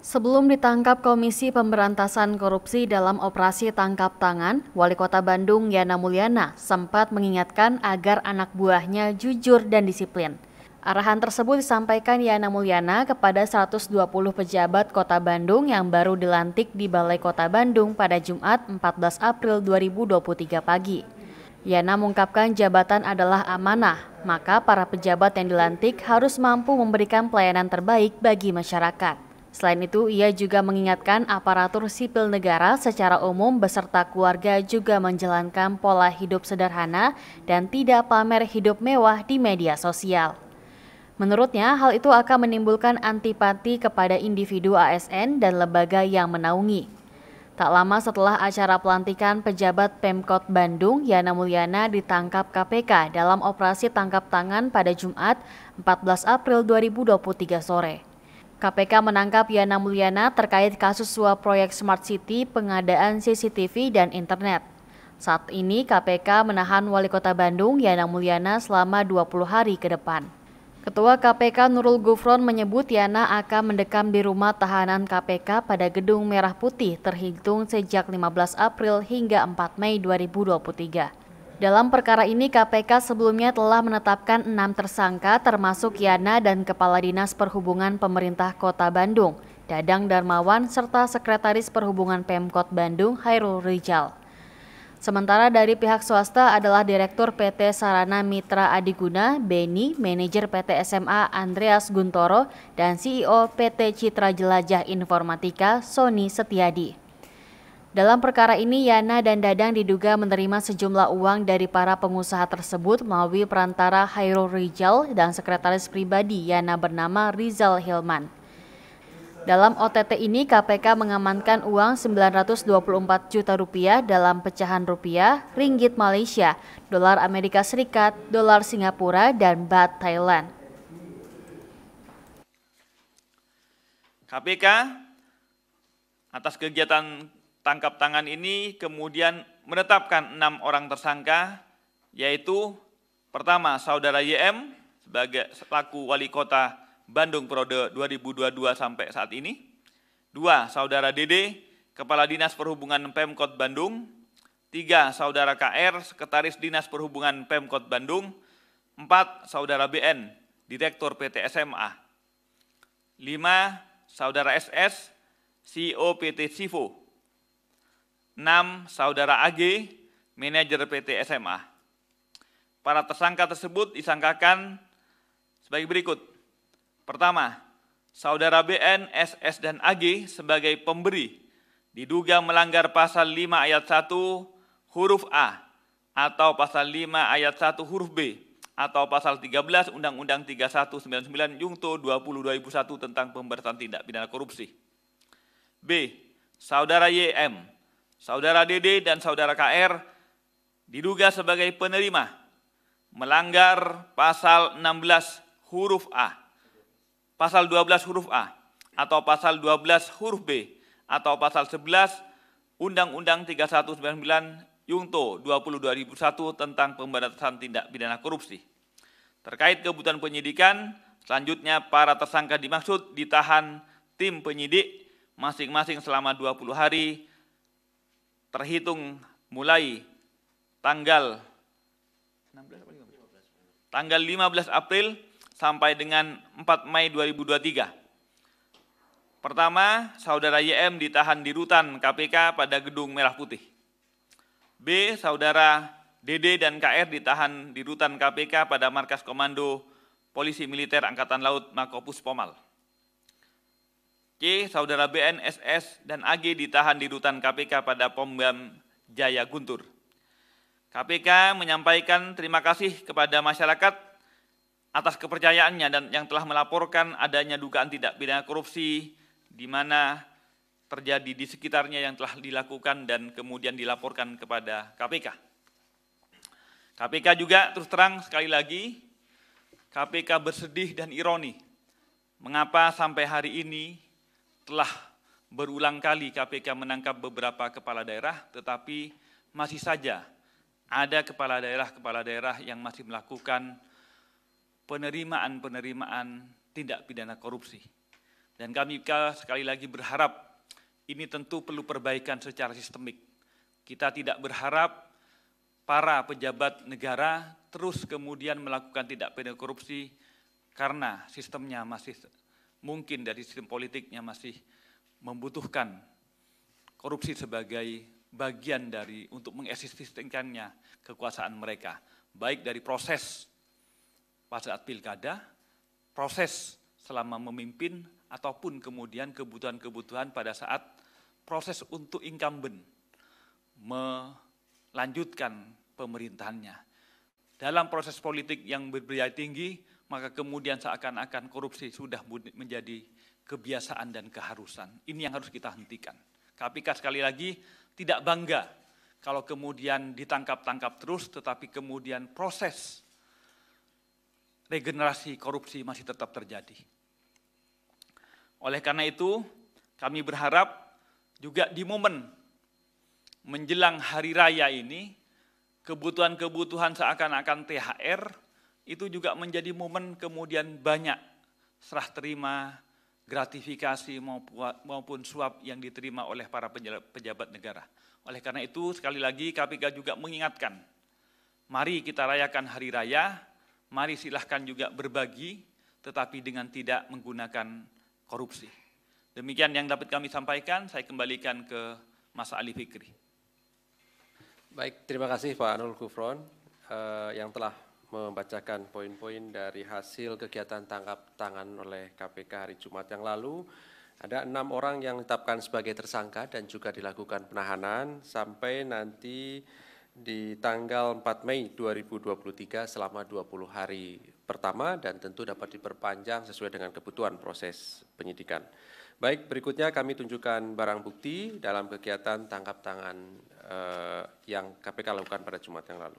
Sebelum ditangkap Komisi Pemberantasan Korupsi dalam operasi tangkap tangan, Wali Kota Bandung Yana Mulyana sempat mengingatkan agar anak buahnya jujur dan disiplin. Arahan tersebut disampaikan Yana Mulyana kepada 120 pejabat Kota Bandung yang baru dilantik di Balai Kota Bandung pada Jumat 14 April 2023 pagi. Yana mengungkapkan jabatan adalah amanah, maka para pejabat yang dilantik harus mampu memberikan pelayanan terbaik bagi masyarakat. Selain itu, ia juga mengingatkan aparatur sipil negara secara umum beserta keluarga juga menjalankan pola hidup sederhana dan tidak pamer hidup mewah di media sosial. Menurutnya, hal itu akan menimbulkan antipati kepada individu ASN dan lembaga yang menaungi. Tak lama setelah acara pelantikan pejabat Pemkot Bandung, Yana Mulyana ditangkap KPK dalam operasi tangkap tangan pada Jumat 14 April 2023 sore. KPK menangkap Yana Mulyana terkait kasus suap proyek Smart City, pengadaan CCTV dan internet. Saat ini KPK menahan Wali Kota Bandung Yana Mulyana selama 20 hari ke depan. Ketua KPK Nurul Gufron menyebut Yana akan mendekam di rumah tahanan KPK pada Gedung Merah Putih terhitung sejak 15 April hingga 4 Mei 2023. Dalam perkara ini KPK sebelumnya telah menetapkan enam tersangka termasuk Yana dan Kepala Dinas Perhubungan Pemerintah Kota Bandung, Dadang Darmawan, serta Sekretaris Perhubungan Pemkot Bandung Hairul Rijal. Sementara dari pihak swasta adalah Direktur PT Sarana Mitra Adiguna, Beni, Manajer PT SMA Andreas Guntoro, dan CEO PT Citra Jelajah Informatika, Sony Setiadi. Dalam perkara ini, Yana dan Dadang diduga menerima sejumlah uang dari para pengusaha tersebut melalui perantara Hairul Rizal dan sekretaris pribadi Yana bernama Rizal Hilman. Dalam OTT ini, KPK mengamankan uang 924 juta rupiah dalam pecahan rupiah, ringgit Malaysia, dolar Amerika Serikat, dolar Singapura, dan baht Thailand. KPK atas kegiatan tangkap tangan ini kemudian menetapkan enam orang tersangka, yaitu pertama saudara YM sebagai selaku wali kota Bandung periode 2022 sampai saat ini, dua saudara DD kepala dinas perhubungan Pemkot Bandung, tiga saudara KR sekretaris dinas perhubungan Pemkot Bandung, empat saudara BN direktur PT SMA, lima saudara SS CEO PT Sivo, 6. Saudara AG, manajer PT SMA. Para tersangka tersebut disangkakan sebagai berikut. Pertama, saudara BN, SS, dan AG sebagai pemberi diduga melanggar pasal 5 ayat 1 huruf A atau pasal 5 ayat 1 huruf B atau pasal 13 Undang-Undang 3199 Jungto 20 2001 tentang pemberantasan tindak pidana korupsi. B. Saudara YM saudara Dede dan saudara KR diduga sebagai penerima melanggar pasal 16 huruf A, pasal 12 huruf A, atau pasal 12 huruf B, atau pasal 11 Undang-Undang 3199 Yungto 20 2001 tentang pemberantasan tindak pidana korupsi. Terkait kebutuhan penyidikan, selanjutnya para tersangka dimaksud ditahan tim penyidik masing-masing selama 20 hari terhitung mulai tanggal Tanggal 15 April sampai dengan 4 Mei 2023. Pertama, saudara YM ditahan di rutan KPK pada gedung Merah Putih. B. Saudara DD dan KR ditahan di rutan KPK pada markas komando Polisi Militer Angkatan Laut Makopus Pomal. C. Saudara BNSS dan AG ditahan di rutan KPK pada Pombam Jaya Guntur. KPK menyampaikan terima kasih kepada masyarakat atas kepercayaannya dan yang telah melaporkan adanya dugaan tidak pidana korupsi di mana terjadi di sekitarnya yang telah dilakukan dan kemudian dilaporkan kepada KPK. KPK juga terus terang sekali lagi KPK bersedih dan ironi. Mengapa sampai hari ini setelah berulang kali KPK menangkap beberapa kepala daerah, tetapi masih saja ada kepala daerah-kepala daerah yang masih melakukan penerimaan-penerimaan tindak pidana korupsi. Dan kami sekali lagi berharap ini tentu perlu perbaikan secara sistemik. Kita tidak berharap para pejabat negara terus kemudian melakukan tindak pidana korupsi karena sistemnya masih mungkin dari sistem politiknya masih membutuhkan korupsi sebagai bagian dari untuk mengeksistensikannya kekuasaan mereka, baik dari proses pada saat pilkada, proses selama memimpin ataupun kemudian kebutuhan-kebutuhan pada saat proses untuk incumbent melanjutkan pemerintahannya. Dalam proses politik yang berbiaya tinggi, maka kemudian seakan-akan korupsi sudah menjadi kebiasaan dan keharusan. Ini yang harus kita hentikan. KPK sekali lagi tidak bangga kalau kemudian ditangkap-tangkap terus, tetapi kemudian proses regenerasi korupsi masih tetap terjadi. Oleh karena itu, kami berharap juga di momen menjelang hari raya ini, kebutuhan-kebutuhan seakan-akan THR itu juga menjadi momen kemudian banyak serah terima, gratifikasi maupun suap yang diterima oleh para pejabat negara. Oleh karena itu, sekali lagi KPK juga mengingatkan, mari kita rayakan hari raya, mari silahkan juga berbagi, tetapi dengan tidak menggunakan korupsi. Demikian yang dapat kami sampaikan, saya kembalikan ke Mas Ali Fikri. Baik, terima kasih Pak Anul Kufron uh, eh, yang telah membacakan poin-poin dari hasil kegiatan tangkap tangan oleh KPK hari Jumat yang lalu. Ada enam orang yang ditetapkan sebagai tersangka dan juga dilakukan penahanan sampai nanti di tanggal 4 Mei 2023 selama 20 hari pertama dan tentu dapat diperpanjang sesuai dengan kebutuhan proses penyidikan. Baik, berikutnya kami tunjukkan barang bukti dalam kegiatan tangkap tangan eh, yang KPK lakukan pada Jumat yang lalu.